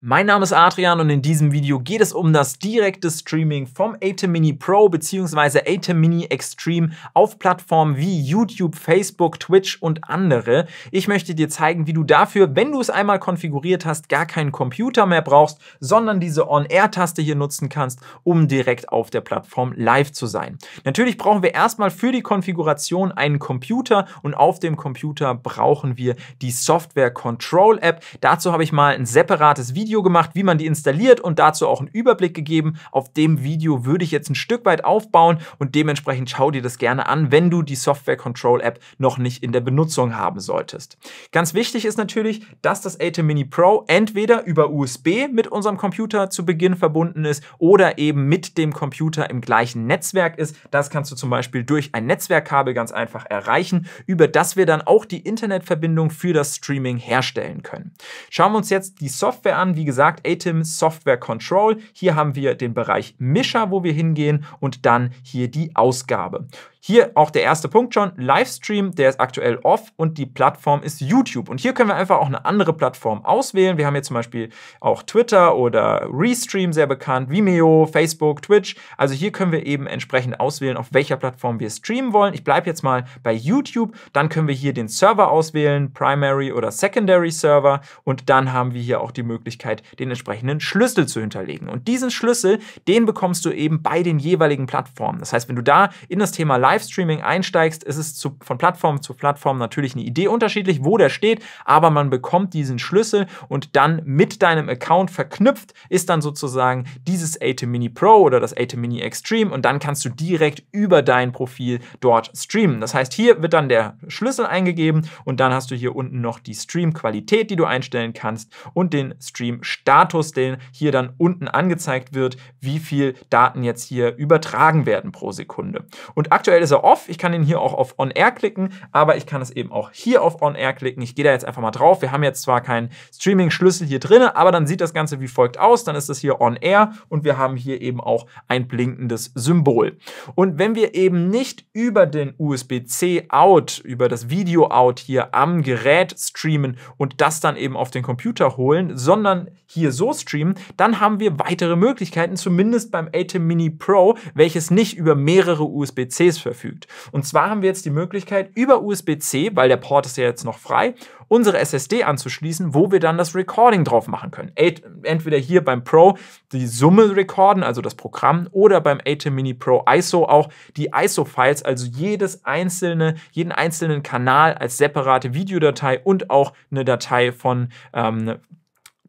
Mein Name ist Adrian und in diesem Video geht es um das direkte Streaming vom Atem Mini Pro bzw. Atem Mini Extreme auf Plattformen wie YouTube, Facebook, Twitch und andere. Ich möchte dir zeigen, wie du dafür, wenn du es einmal konfiguriert hast, gar keinen Computer mehr brauchst, sondern diese On-Air-Taste hier nutzen kannst, um direkt auf der Plattform live zu sein. Natürlich brauchen wir erstmal für die Konfiguration einen Computer und auf dem Computer brauchen wir die Software Control App. Dazu habe ich mal ein separates Video Video gemacht, wie man die installiert und dazu auch einen Überblick gegeben. Auf dem Video würde ich jetzt ein Stück weit aufbauen und dementsprechend schau dir das gerne an, wenn du die Software Control App noch nicht in der Benutzung haben solltest. Ganz wichtig ist natürlich, dass das Atom Mini Pro entweder über USB mit unserem Computer zu Beginn verbunden ist oder eben mit dem Computer im gleichen Netzwerk ist. Das kannst du zum Beispiel durch ein Netzwerkkabel ganz einfach erreichen, über das wir dann auch die Internetverbindung für das Streaming herstellen können. Schauen wir uns jetzt die Software an, wie gesagt, ATIM Software Control. Hier haben wir den Bereich Mischer, wo wir hingehen und dann hier die Ausgabe. Hier auch der erste Punkt schon, Livestream, der ist aktuell off und die Plattform ist YouTube. Und hier können wir einfach auch eine andere Plattform auswählen. Wir haben hier zum Beispiel auch Twitter oder Restream, sehr bekannt, Vimeo, Facebook, Twitch. Also hier können wir eben entsprechend auswählen, auf welcher Plattform wir streamen wollen. Ich bleibe jetzt mal bei YouTube. Dann können wir hier den Server auswählen, Primary oder Secondary Server. Und dann haben wir hier auch die Möglichkeit, den entsprechenden Schlüssel zu hinterlegen. Und diesen Schlüssel, den bekommst du eben bei den jeweiligen Plattformen. Das heißt, wenn du da in das Thema Live Livestreaming einsteigst, ist es zu, von Plattform zu Plattform natürlich eine Idee unterschiedlich, wo der steht, aber man bekommt diesen Schlüssel und dann mit deinem Account verknüpft ist dann sozusagen dieses Atem Mini Pro oder das Atem Mini Extreme und dann kannst du direkt über dein Profil dort streamen. Das heißt, hier wird dann der Schlüssel eingegeben und dann hast du hier unten noch die Stream-Qualität, die du einstellen kannst und den Stream-Status, den hier dann unten angezeigt wird, wie viel Daten jetzt hier übertragen werden pro Sekunde. Und aktuell Aktuell ist er off. Ich kann ihn hier auch auf On Air klicken, aber ich kann es eben auch hier auf On Air klicken. Ich gehe da jetzt einfach mal drauf. Wir haben jetzt zwar keinen Streaming-Schlüssel hier drin, aber dann sieht das Ganze wie folgt aus. Dann ist das hier On Air und wir haben hier eben auch ein blinkendes Symbol. Und wenn wir eben nicht über den USB-C-Out, über das Video-Out hier am Gerät streamen und das dann eben auf den Computer holen, sondern hier so streamen, dann haben wir weitere Möglichkeiten, zumindest beim ATEM Mini Pro, welches nicht über mehrere USB-Cs verfügt. Und zwar haben wir jetzt die Möglichkeit, über USB-C, weil der Port ist ja jetzt noch frei, unsere SSD anzuschließen, wo wir dann das Recording drauf machen können. Entweder hier beim Pro die Summe recorden, also das Programm, oder beim ATEM Mini Pro ISO auch die ISO-Files, also jedes einzelne, jeden einzelnen Kanal als separate Videodatei und auch eine Datei von ähm,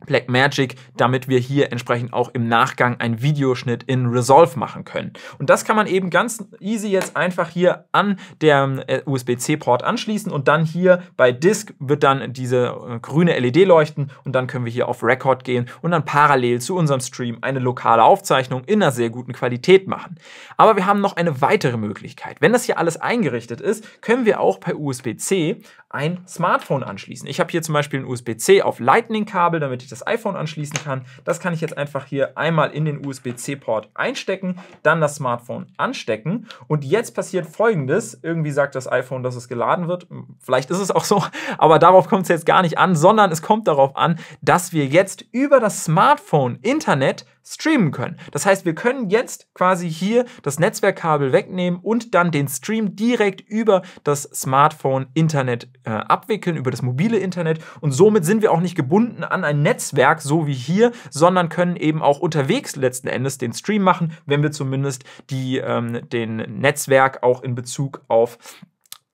Blackmagic, damit wir hier entsprechend auch im Nachgang einen Videoschnitt in Resolve machen können. Und das kann man eben ganz easy jetzt einfach hier an der äh, USB-C-Port anschließen und dann hier bei Disk wird dann diese äh, grüne LED leuchten und dann können wir hier auf Record gehen und dann parallel zu unserem Stream eine lokale Aufzeichnung in einer sehr guten Qualität machen. Aber wir haben noch eine weitere Möglichkeit. Wenn das hier alles eingerichtet ist, können wir auch per USB-C ein Smartphone anschließen. Ich habe hier zum Beispiel ein USB-C auf Lightning-Kabel, damit ich das iPhone anschließen kann. Das kann ich jetzt einfach hier einmal in den USB-C-Port einstecken, dann das Smartphone anstecken und jetzt passiert folgendes. Irgendwie sagt das iPhone, dass es geladen wird. Vielleicht ist es auch so, aber darauf kommt es jetzt gar nicht an, sondern es kommt darauf an, dass wir jetzt über das Smartphone Internet streamen können. Das heißt, wir können jetzt quasi hier das Netzwerkkabel wegnehmen und dann den Stream direkt über das Smartphone-Internet äh, abwickeln, über das mobile Internet. Und somit sind wir auch nicht gebunden an ein Netzwerk, so wie hier, sondern können eben auch unterwegs letzten Endes den Stream machen, wenn wir zumindest die, ähm, den Netzwerk auch in Bezug auf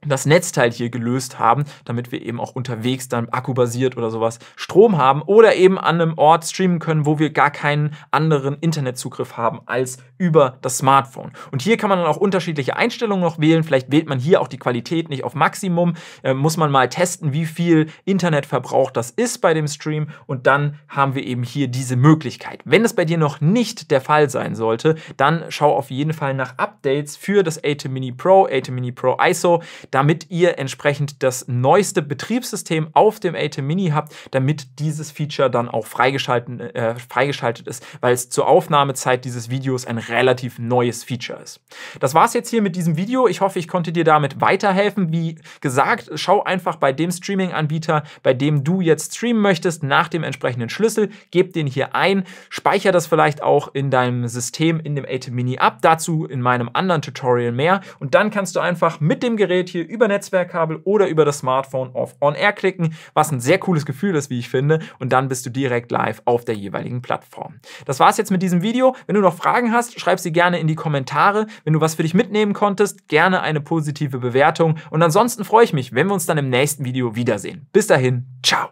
das Netzteil hier gelöst haben, damit wir eben auch unterwegs dann akkubasiert oder sowas Strom haben oder eben an einem Ort streamen können, wo wir gar keinen anderen Internetzugriff haben als über das Smartphone. Und hier kann man dann auch unterschiedliche Einstellungen noch wählen. Vielleicht wählt man hier auch die Qualität nicht auf Maximum. Äh, muss man mal testen, wie viel Internetverbrauch das ist bei dem Stream. Und dann haben wir eben hier diese Möglichkeit. Wenn es bei dir noch nicht der Fall sein sollte, dann schau auf jeden Fall nach Updates für das ATEM Mini Pro, ATEM Mini Pro ISO damit ihr entsprechend das neueste Betriebssystem auf dem ATEM Mini habt, damit dieses Feature dann auch freigeschaltet, äh, freigeschaltet ist, weil es zur Aufnahmezeit dieses Videos ein relativ neues Feature ist. Das war es jetzt hier mit diesem Video. Ich hoffe, ich konnte dir damit weiterhelfen. Wie gesagt, schau einfach bei dem Streaming-Anbieter, bei dem du jetzt streamen möchtest, nach dem entsprechenden Schlüssel, gib den hier ein, speicher das vielleicht auch in deinem System in dem ATEM Mini ab. Dazu in meinem anderen Tutorial mehr. Und dann kannst du einfach mit dem Gerät hier über Netzwerkkabel oder über das Smartphone auf On-Air klicken, was ein sehr cooles Gefühl ist, wie ich finde. Und dann bist du direkt live auf der jeweiligen Plattform. Das war's jetzt mit diesem Video. Wenn du noch Fragen hast, schreib sie gerne in die Kommentare. Wenn du was für dich mitnehmen konntest, gerne eine positive Bewertung. Und ansonsten freue ich mich, wenn wir uns dann im nächsten Video wiedersehen. Bis dahin, ciao!